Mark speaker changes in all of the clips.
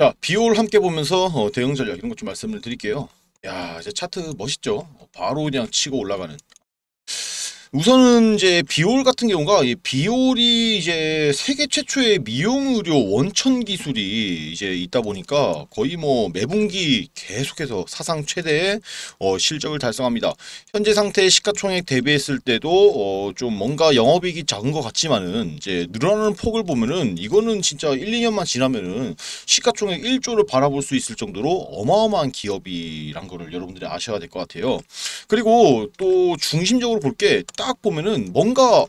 Speaker 1: 자, 비올 함께 보면서 어, 대응 전략 이런 것 좀 말씀을 드릴게요. 야, 이제 차트 멋있죠? 바로 그냥 치고 올라가는. 우선은 이제 비올 같은 경우가 비올이 이제 세계 최초의 미용 의료 원천 기술이 이제 있다 보니까 거의 뭐 매분기 계속해서 사상 최대의 어 실적을 달성합니다. 현재 상태의 시가총액 대비했을 때도 어좀 뭔가 영업이익이 작은 것 같지만은 이제 늘어나는 폭을 보면은 이거는 진짜 1, 2년만 지나면은 시가총액 1조를 바라볼 수 있을 정도로 어마어마한 기업이란 거를 여러분들이 아셔야 될 것 같아요. 그리고 또 중심적으로 볼게 딱 보면은 뭔가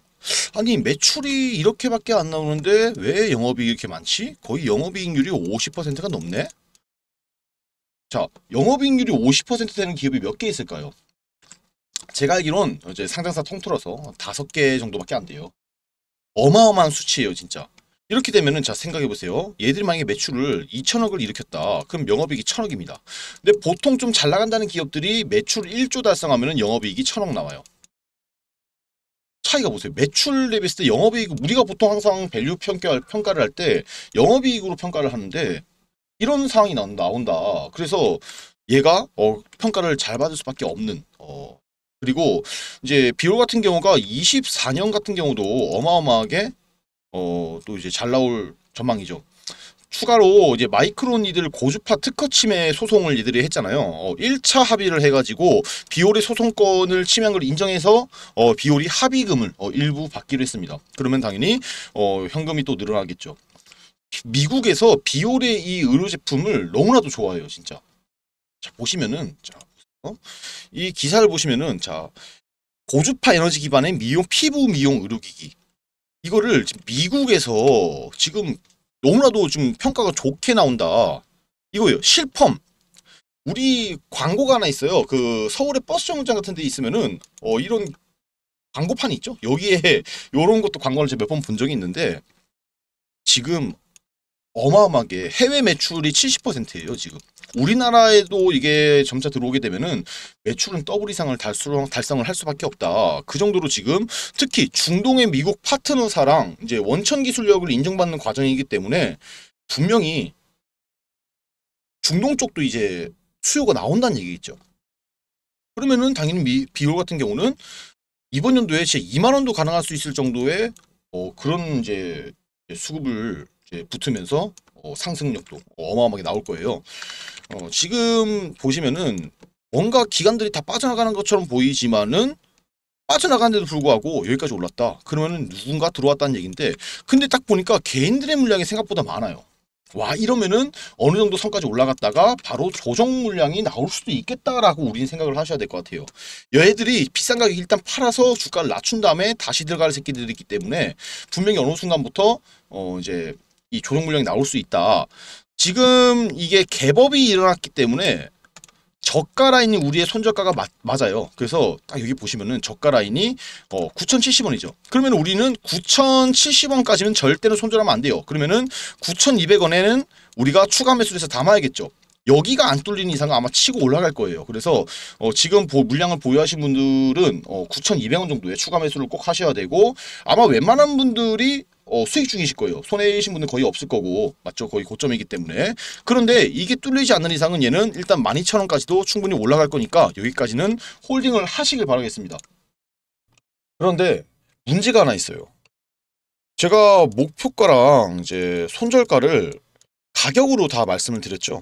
Speaker 1: 아니 매출이 이렇게밖에 안 나오는데 왜 영업이익이 이렇게 많지? 거의 영업이익률이 50%가 넘네? 자, 영업이익률이 50% 되는 기업이 몇 개 있을까요? 제가 알기론 이제 상장사 통틀어서 다섯 개 정도밖에 안 돼요. 어마어마한 수치예요, 진짜. 이렇게 되면은 자 생각해보세요. 얘들이 만약에 매출을 2천억을 일으켰다. 그럼 영업이익이 천억입니다. 근데 보통 좀 잘 나간다는 기업들이 매출 1조 달성하면 영업이익이 천억 나와요. 차이가 보세요. 매출 대비했을 때 영업이익 우리가 보통 항상 밸류 평가, 평가를 할 때 영업이익으로 평가를 하는데 이런 상황이 나온다. 그래서 얘가 어, 평가를 잘 받을 수밖에 없는 어, 그리고 이제 비올 같은 경우가 24년 같은 경우도 어마어마하게 어, 또 이제 잘 나올 전망이죠. 추가로 이제 마이크론 이들 고주파 특허 침해 소송을 이들이 했잖아요. 어, 1차 합의를 해가지고 비올의 소송권을 침해한 걸 인정해서 어, 비올이 합의금을 어, 일부 받기로 했습니다. 그러면 당연히 어, 현금이 또 늘어나겠죠. 미국에서 비올의 이 의료 제품을 너무나도 좋아해요, 진짜. 자 보시면은 자, 어? 이 기사를 보시면은 자 고주파 에너지 기반의 미용 피부 미용 의료기기 이거를 지금 미국에서 지금 너무나도 지금 평가가 좋게 나온다. 이거예요. 실펌. 우리 광고가 하나 있어요. 그 서울의 버스 정류장 같은 데 있으면은 어 이런 광고판이 있죠. 여기에 이런 것도 광고를 제가 몇 번 본 적이 있는데 지금 어마어마하게 해외 매출이 70%예요 지금. 우리나라에도 이게 점차 들어오게 되면은 매출은 더블 이상을 달성, 달성을 할 수밖에 없다. 그 정도로 지금 특히 중동의 미국 파트너사랑 이제 원천 기술력을 인정받는 과정이기 때문에 분명히 중동 쪽도 이제 수요가 나온다는 얘기겠죠. 그러면은 당연히 미, 비율 같은 경우는 이번 연도에 제 2만 원도 가능할 수 있을 정도의 어, 그런 이제 수급을 붙으면서 어, 상승력도 어마어마하게 나올 거예요. 어, 지금 보시면은 뭔가 기관들이 다 빠져나가는 것처럼 보이지만은 빠져나가는데도 불구하고 여기까지 올랐다. 그러면은 누군가 들어왔다는 얘기인데 근데 딱 보니까 개인들의 물량이 생각보다 많아요. 와 이러면은 어느 정도 선까지 올라갔다가 바로 조정 물량이 나올 수도 있겠다라고 우리는 생각을 하셔야 될 것 같아요. 얘들이 비싼 가격 일단 팔아서 주가를 낮춘 다음에 다시 들어갈 새끼들이 있기 때문에 분명히 어느 순간부터 어 이제 이 조정 물량이 나올 수 있다. 지금 이게 개법이 일어났기 때문에 저가 라인이 우리의 손저가가 맞, 맞아요. 그래서 딱 여기 보시면은 저가 라인이 어, 9,070원이죠. 그러면 우리는 9,070원까지는 절대로 손절하면 안 돼요. 그러면은 9,200원에는 우리가 추가 매수해서 담아야겠죠. 여기가 안 뚫리는 이상은 아마 치고 올라갈 거예요. 그래서 어, 지금 보, 물량을 보유하신 분들은 어, 9,200원 정도의 추가 매수를 꼭 하셔야 되고 아마 웬만한 분들이 어, 수익 중이실 거예요. 손해이신 분은 거의 없을 거고 맞죠? 거의 고점이기 때문에 그런데 이게 뚫리지 않는 이상은 얘는 일단 12,000원까지도 충분히 올라갈 거니까 여기까지는 홀딩을 하시길 바라겠습니다. 그런데 문제가 하나 있어요. 제가 목표가랑 이제 손절가를 가격으로 다 말씀을 드렸죠.